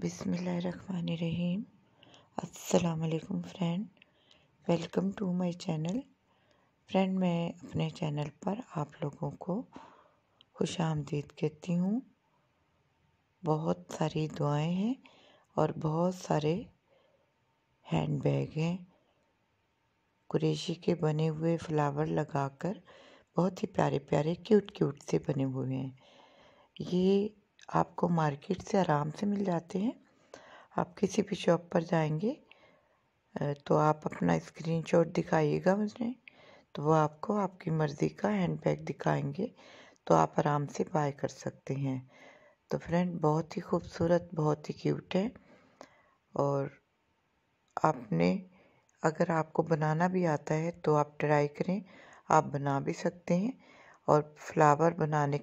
बिसमीम अलकुम friend welcome to my channel friend मैं अपने चैनल पर आप लोगों को खुश आमदीद कहती हूँ बहुत सारी दुआएं हैं और बहुत सारे हैंड बैग हैं कुरेशी के बने हुए फ्लावर लगाकर बहुत ही प्यारे प्यारे क्यूट क्यूट से बने हुए हैं ये आपको मार्केट से आराम से मिल जाते हैं आप किसी भी शॉप पर जाएंगे तो आप अपना स्क्रीनशॉट दिखाइएगा मुझे तो वो आपको आपकी मर्ज़ी का हैंड बैग दिखाएंगे तो आप आराम से बाय कर सकते हैं तो फ्रेंड बहुत ही खूबसूरत बहुत ही क्यूट है और आपने अगर आपको बनाना भी आता है तो आप ट्राई करें आप बना भी सकते हैं और फ्लावर बनाने